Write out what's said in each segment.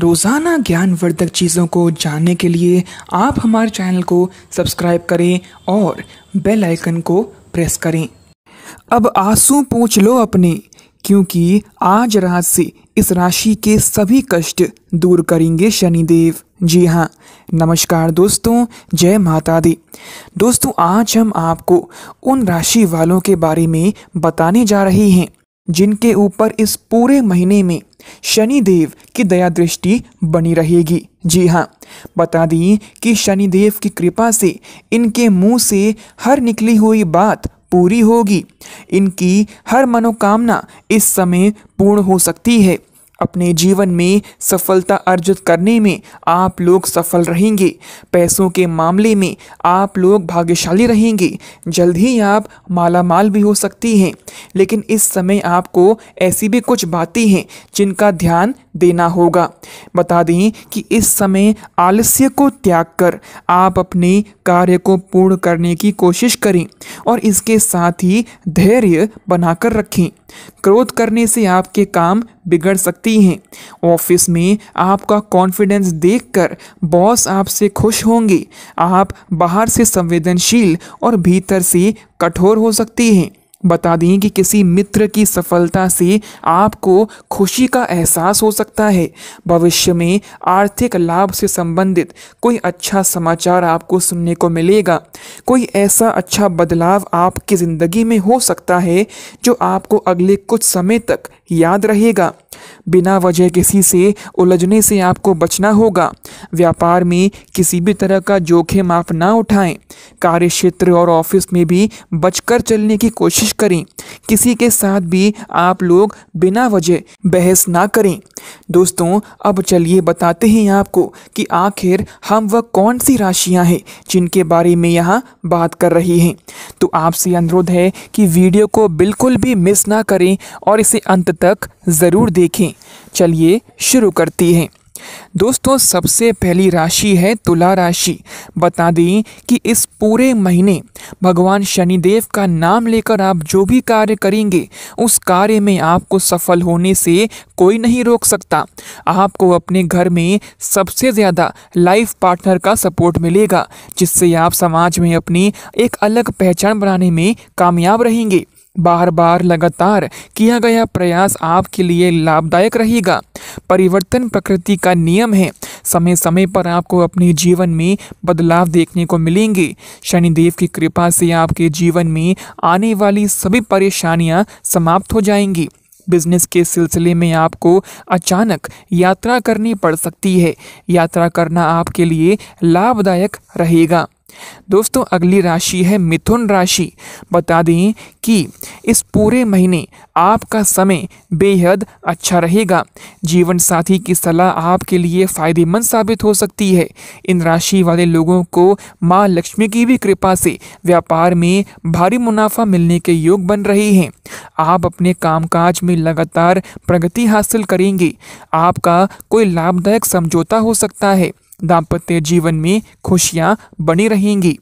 रोज़ाना ज्ञानवर्धक चीज़ों को जानने के लिए आप हमारे चैनल को सब्सक्राइब करें और बेल आइकन को प्रेस करें अब आंसू पूछ लो अपने क्योंकि आज रात से इस राशि के सभी कष्ट दूर करेंगे शनिदेव जी हाँ नमस्कार दोस्तों जय माता दी दोस्तों आज हम आपको उन राशि वालों के बारे में बताने जा रहे हैं जिनके ऊपर इस पूरे महीने में शनि देव की दया दृष्टि बनी रहेगी जी हाँ बता दें कि शनि देव की कृपा से इनके मुंह से हर निकली हुई बात पूरी होगी इनकी हर मनोकामना इस समय पूर्ण हो सकती है अपने जीवन में सफलता अर्जित करने में आप लोग सफल रहेंगे पैसों के मामले में आप लोग भाग्यशाली रहेंगे जल्द ही आप माला माल भी हो सकती हैं लेकिन इस समय आपको ऐसी भी कुछ बातें हैं जिनका ध्यान देना होगा बता दें कि इस समय आलस्य को त्याग कर आप अपने कार्य को पूर्ण करने की कोशिश करें और इसके साथ ही धैर्य बनाकर रखें क्रोध करने से आपके काम बिगड़ सकती हैं ऑफिस में आपका कॉन्फिडेंस देखकर बॉस आपसे खुश होंगे आप बाहर से संवेदनशील और भीतर से कठोर हो सकती हैं बता दें कि किसी मित्र की सफलता से आपको खुशी का एहसास हो सकता है भविष्य में आर्थिक लाभ से संबंधित कोई अच्छा समाचार आपको सुनने को मिलेगा कोई ऐसा अच्छा बदलाव आपकी ज़िंदगी में हो सकता है जो आपको अगले कुछ समय तक याद रहेगा बिना वजह किसी से उलझने से आपको बचना होगा व्यापार में किसी भी तरह का जोखिम आप ना उठाएं कार्य क्षेत्र और ऑफिस में भी बचकर चलने की कोशिश करें किसी के साथ भी आप लोग बिना वजह बहस ना करें दोस्तों अब चलिए बताते हैं आपको कि आखिर हम वह कौन सी राशियां हैं जिनके बारे में यहाँ बात कर रहे हैं तो आपसे अनुरोध है कि वीडियो को बिल्कुल भी मिस ना करें और इसे अंत तक ज़रूर देखें चलिए शुरू करती हैं दोस्तों सबसे पहली राशि है तुला राशि बता दें कि इस पूरे महीने भगवान शनिदेव का नाम लेकर आप जो भी कार्य करेंगे उस कार्य में आपको सफल होने से कोई नहीं रोक सकता आपको अपने घर में सबसे ज़्यादा लाइफ पार्टनर का सपोर्ट मिलेगा जिससे आप समाज में अपनी एक अलग पहचान बनाने में कामयाब रहेंगे बार बार लगातार किया गया प्रयास आपके लिए लाभदायक रहेगा परिवर्तन प्रकृति का नियम है समय समय पर आपको अपने जीवन में बदलाव देखने को मिलेंगे शनिदेव की कृपा से आपके जीवन में आने वाली सभी परेशानियां समाप्त हो जाएंगी बिजनेस के सिलसिले में आपको अचानक यात्रा करनी पड़ सकती है यात्रा करना आपके लिए लाभदायक रहेगा दोस्तों अगली राशि है मिथुन राशि बता दें कि इस पूरे महीने आपका समय बेहद अच्छा रहेगा जीवन साथी की सलाह आपके लिए फ़ायदेमंद साबित हो सकती है इन राशि वाले लोगों को माँ लक्ष्मी की भी कृपा से व्यापार में भारी मुनाफा मिलने के योग बन रहे हैं आप अपने कामकाज में लगातार प्रगति हासिल करेंगे आपका कोई लाभदायक समझौता हो सकता है दाम्पत्य जीवन में खुशियाँ बनी रहेंगी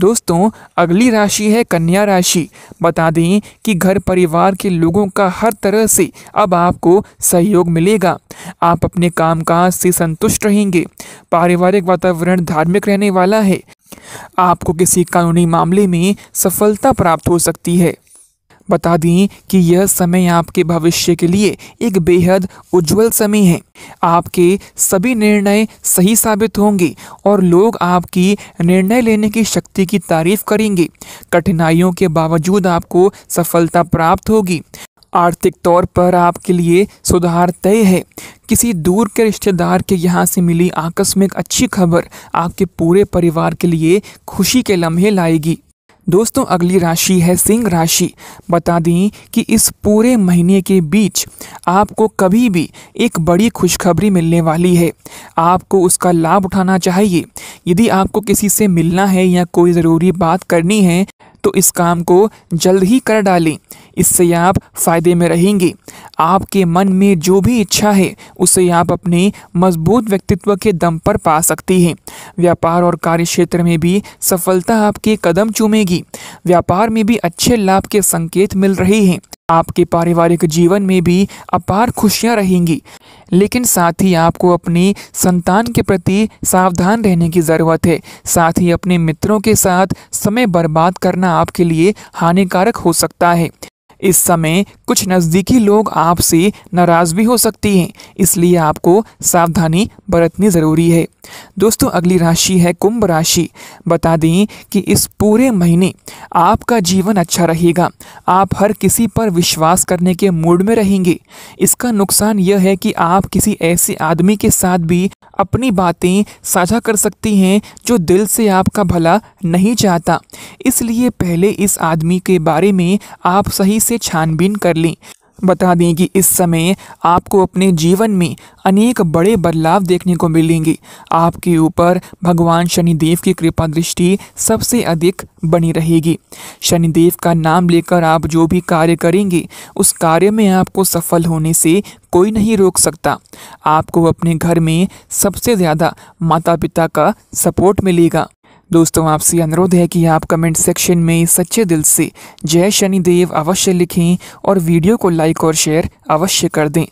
दोस्तों अगली राशि है कन्या राशि बता दें कि घर परिवार के लोगों का हर तरह से अब आपको सहयोग मिलेगा आप अपने कामकाज से संतुष्ट रहेंगे पारिवारिक वातावरण धार्मिक रहने वाला है आपको किसी कानूनी मामले में सफलता प्राप्त हो सकती है बता दें कि यह समय आपके भविष्य के लिए एक बेहद उज्जवल समय है आपके सभी निर्णय सही साबित होंगे और लोग आपकी निर्णय लेने की शक्ति की तारीफ करेंगे कठिनाइयों के बावजूद आपको सफलता प्राप्त होगी आर्थिक तौर पर आपके लिए सुधार तय है किसी दूर के रिश्तेदार के यहाँ से मिली आकस्मिक अच्छी खबर आपके पूरे परिवार के लिए खुशी के लम्हे लाएगी दोस्तों अगली राशि है सिंह राशि बता दें कि इस पूरे महीने के बीच आपको कभी भी एक बड़ी खुशखबरी मिलने वाली है आपको उसका लाभ उठाना चाहिए यदि आपको किसी से मिलना है या कोई ज़रूरी बात करनी है तो इस काम को जल्द ही कर डालें इससे आप फ़ायदे में रहेंगे आपके मन में जो भी इच्छा है उसे आप अपने मजबूत व्यक्तित्व के दम पर पा सकती हैं व्यापार और कार्य क्षेत्र में भी सफलता आपके कदम चूमेगी व्यापार में भी अच्छे लाभ के संकेत मिल रहे हैं आपके पारिवारिक जीवन में भी अपार खुशियां रहेंगी लेकिन साथ ही आपको अपनी संतान के प्रति सावधान रहने की ज़रूरत है साथ ही अपने मित्रों के साथ समय बर्बाद करना आपके लिए हानिकारक हो सकता है इस समय कुछ नज़दीकी लोग आपसे नाराज़ भी हो सकती हैं इसलिए आपको सावधानी बरतनी ज़रूरी है दोस्तों अगली राशि है कुंभ राशि बता दें कि इस पूरे महीने आपका जीवन अच्छा रहेगा आप हर किसी पर विश्वास करने के मूड में रहेंगे इसका नुकसान यह है कि आप किसी ऐसे आदमी के साथ भी अपनी बातें साझा कर सकती हैं जो दिल से आपका भला नहीं चाहता इसलिए पहले इस आदमी के बारे में आप सही से से छानबीन कर लें बता दें कि इस समय आपको अपने जीवन में अनेक बड़े बदलाव देखने को मिलेंगे आपके ऊपर भगवान शनिदेव की कृपा दृष्टि सबसे अधिक बनी रहेगी शनिदेव का नाम लेकर आप जो भी कार्य करेंगे उस कार्य में आपको सफल होने से कोई नहीं रोक सकता आपको अपने घर में सबसे ज़्यादा माता पिता का सपोर्ट मिलेगा दोस्तों आपसे अनुरोध है कि आप कमेंट सेक्शन में सच्चे दिल से जय शनिदेव अवश्य लिखें और वीडियो को लाइक और शेयर अवश्य कर दें